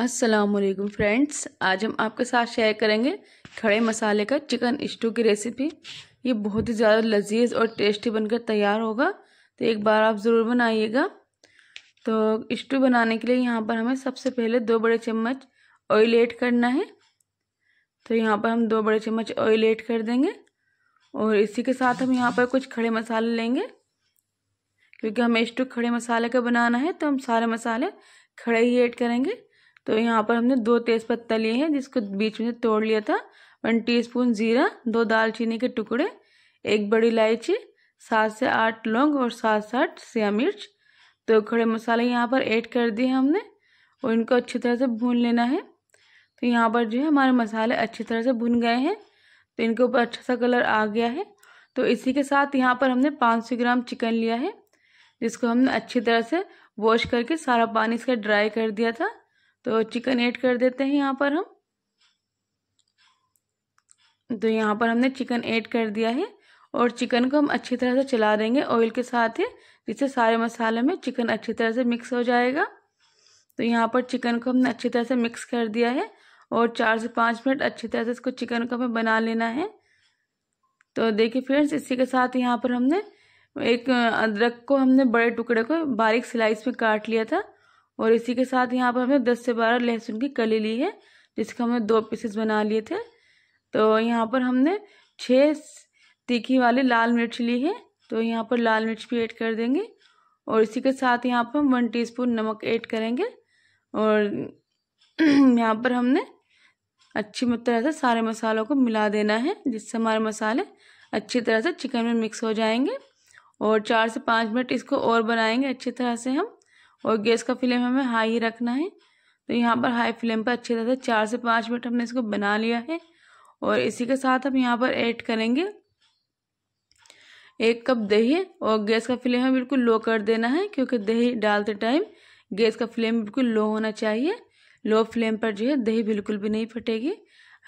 Aslam friends आज हम आपके साथ शेयर करेंगे खड़े मसाले का चिकन स्टू की रेसिपी ये बहुत ही ज़्यादा लजीज और टेस्टी बनकर तैयार होगा तो एक बार आप ज़रूर बनाइएगा तो स्टू बनाने के लिए यहाँ पर हमें सबसे पहले दो बड़े चम्मच ऑयल ऐड करना है तो यहाँ पर हम दो बड़े चम्मच ऑयल ऐड कर देंगे और इसी के साथ हम यहाँ पर कुछ खड़े मसाले लेंगे क्योंकि हमें स्टू खड़े मसाले का बनाना है तो हम सारे मसाले खड़े ही ऐड करेंगे तो यहाँ पर हमने दो तेज़ पत्ता लिए हैं जिसको बीच में तोड़ लिया था वन टीस्पून जीरा दो दालचीनी के टुकड़े एक बड़ी इलायची सात से आठ लौंग और सात से आठ सिया मिर्च तो खड़े मसाले यहाँ पर ऐड कर दिए हमने और इनको अच्छी तरह से भून लेना है तो यहाँ पर जो है हमारे मसाले अच्छी तरह से भुन गए हैं तो इनके ऊपर अच्छा सा कलर आ गया है तो इसी के साथ यहाँ पर हमने सौ ग्राम चिकन लिया है जिसको हमने अच्छी तरह से वॉश करके सारा पानी इसका ड्राई कर दिया था तो चिकन ऐड कर देते हैं यहाँ पर हम तो यहाँ पर हमने चिकन ऐड कर दिया है और चिकन को हम अच्छी तरह से चला देंगे ऑयल के साथ ही जिससे सारे मसाले में चिकन अच्छी तरह से मिक्स हो जाएगा तो यहाँ पर चिकन को हमने अच्छी तरह से मिक्स कर दिया है और चार से पाँच मिनट अच्छी तरह से इसको चिकन को हमें बना लेना है तो देखिए फ्रेंड्स इसी के साथ यहाँ पर हमने एक अदरक को हमने बड़े टुकड़े को बारीक स्लाइस में काट लिया था और इसी के साथ यहाँ पर हमने दस से बारह लहसुन की कली ली है जिसको हमने दो पीसेस बना लिए थे तो यहाँ पर हमने छः तीखी वाली लाल मिर्च ली है तो यहाँ पर लाल मिर्च भी ऐड कर देंगे और इसी के साथ यहाँ पर हम वन टी नमक ऐड करेंगे और यहाँ पर हमने अच्छी तरह से सारे मसालों को मिला देना है जिससे हमारे मसाले अच्छी तरह से चिकन में मिक्स हो जाएंगे और चार से पाँच मिनट इसको और बनाएंगे अच्छी तरह से हम और गैस का फ्लेम हमें हाई ही रखना है तो यहाँ पर हाई फ्लेम पर अच्छी तरह से चार से पाँच मिनट हमने इसको बना लिया है और इसी के साथ हम यहाँ पर ऐड करेंगे एक कप दही और गैस का फ्लेम हमें बिल्कुल लो कर देना है क्योंकि दही डालते टाइम गैस का फ्लेम बिल्कुल लो होना चाहिए लो फ्लेम पर जो है दही बिल्कुल भी नहीं फटेगी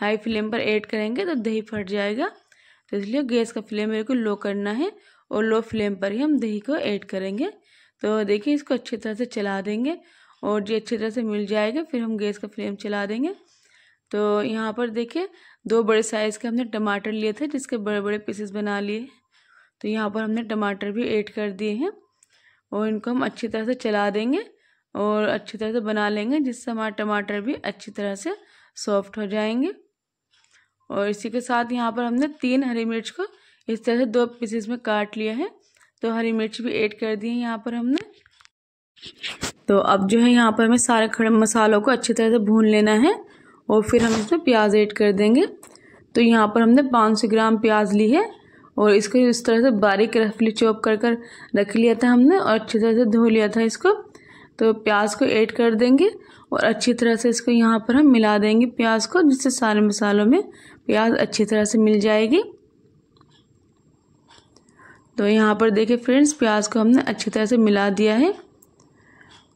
हाई फ्लेम पर ऐड करेंगे तो दही फट जाएगा तो इसलिए गैस का फ्लेम बिल्कुल लो करना है और लो फ्लेम पर ही हम दही को ऐड करेंगे तो देखिए इसको अच्छी तरह से चला देंगे और जो अच्छी तरह से मिल जाएगा फिर हम गैस का फ्लेम चला देंगे तो यहाँ पर देखिए दो बड़े साइज़ के हमने टमाटर लिए थे जिसके बड़े बड़े पीसेस बना लिए तो यहाँ पर हमने टमाटर भी ऐड कर दिए हैं और इनको हम अच्छी तरह से चला देंगे और अच्छी तरह से बना लेंगे जिससे हमारे टमाटर भी अच्छी तरह से सॉफ्ट हो जाएंगे और इसी के साथ यहाँ पर हमने तीन हरी मिर्च को इस तरह से दो पीसेस में काट लिया है तो हरी मिर्च भी ऐड कर दी है यहाँ पर हमने तो अब जो है यहाँ पर हमें सारे खड़े मसालों को अच्छी तरह से भून लेना है और फिर हम इसमें प्याज ऐड कर देंगे तो यहाँ पर हमने 500 ग्राम प्याज ली है और इसको इस तरह से बारीक रफली चॉप कर कर रख लिया था हमने और अच्छी तरह से धो लिया था इसको तो प्याज को ऐड कर देंगे और अच्छी तरह से इसको यहाँ पर हम मिला देंगे प्याज को जिससे सारे मसालों में प्याज अच्छी तरह से मिल जाएगी तो यहाँ पर देखिए फ्रेंड्स प्याज को हमने अच्छी तरह से मिला दिया है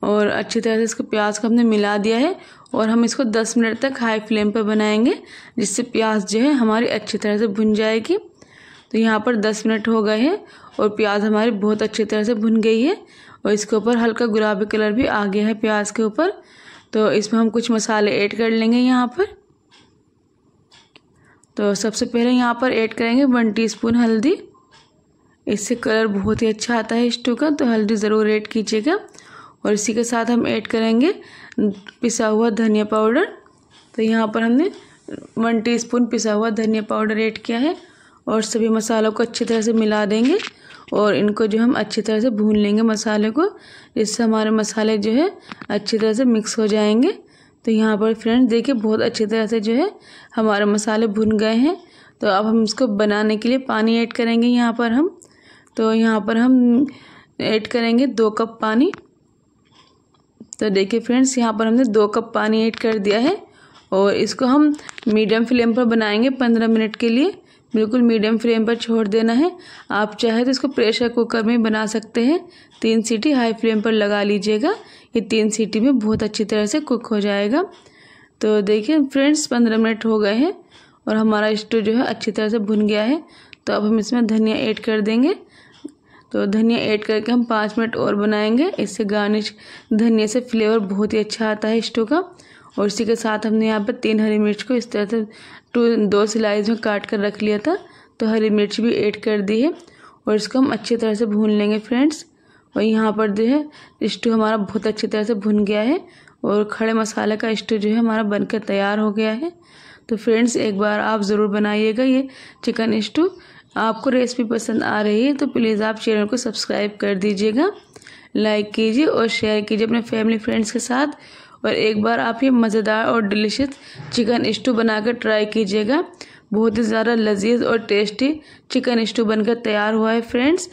और अच्छी तरह से इसको प्याज को हमने मिला दिया है और हम इसको 10 मिनट तक हाई फ्लेम पर बनाएंगे जिससे प्याज जो है हमारी अच्छी तरह से भुन जाएगी तो यहाँ पर 10 मिनट हो गए हैं और प्याज हमारी बहुत अच्छी तरह से भुन गई है और इसके ऊपर हल्का गुलाबी कलर भी आ गया है प्याज के ऊपर तो इसमें हम कुछ मसाले ऐड कर लेंगे यहाँ पर तो सबसे पहले यहाँ पर ऐड करेंगे वन टी हल्दी इससे कलर बहुत ही अच्छा आता है स्टू का तो हल्दी ज़रूर ऐड कीजिएगा और इसी के साथ हम ऐड करेंगे पिसा हुआ धनिया पाउडर तो यहाँ पर हमने वन टीस्पून पिसा हुआ धनिया पाउडर ऐड किया है और सभी मसालों को अच्छी तरह से मिला देंगे और इनको जो हम अच्छी तरह से भून लेंगे मसाले को जिससे हमारे मसाले जो है अच्छी तरह से मिक्स हो जाएंगे तो यहाँ पर फ्रेंड्स देखिए बहुत अच्छी तरह से जो है हमारे मसाले भुन गए हैं तो अब हम इसको बनाने के लिए पानी ऐड करेंगे यहाँ पर हम तो यहाँ पर हम ऐड करेंगे दो कप पानी तो देखिए फ्रेंड्स यहाँ पर हमने दो कप पानी ऐड कर दिया है और इसको हम मीडियम फ्लेम पर बनाएंगे पंद्रह मिनट के लिए बिल्कुल मीडियम फ्लेम पर छोड़ देना है आप चाहे तो इसको प्रेशर कुकर में बना सकते हैं तीन सीटी हाई फ्लेम पर लगा लीजिएगा ये तीन सीटी में बहुत अच्छी तरह से कुक हो जाएगा तो देखिए फ्रेंड्स पंद्रह मिनट हो गए हैं और हमारा स्टोव जो है अच्छी तरह से भुन गया है तो अब हम इसमें धनिया ऐड कर देंगे तो धनिया ऐड करके हम पाँच मिनट और बनाएंगे इससे गार्निश धनिया से फ्लेवर बहुत ही अच्छा आता है स्टू का और इसी के साथ हमने यहाँ पर तीन हरी मिर्च को इस तरह से टू दो सिलाइज में काट कर रख लिया था तो हरी मिर्च भी ऐड कर दी है और इसको हम अच्छी तरह से भून लेंगे फ्रेंड्स और यहाँ पर जो है स्टू हमारा बहुत अच्छी तरह से भुन गया है और खड़े मसाले का स्टू जो है हमारा बनकर तैयार हो गया है तो फ्रेंड्स एक बार आप ज़रूर बनाइएगा ये चिकन स्टू आपको रेसिपी पसंद आ रही है तो प्लीज़ आप चैनल को सब्सक्राइब कर दीजिएगा लाइक कीजिए और शेयर कीजिए अपने फैमिली फ्रेंड्स के साथ और एक बार आप ये मज़ेदार और डिलीशियस चिकन स्टू बनाकर ट्राई कीजिएगा बहुत ही ज़्यादा लजीज और टेस्टी चिकन स्टू बनकर तैयार हुआ है फ्रेंड्स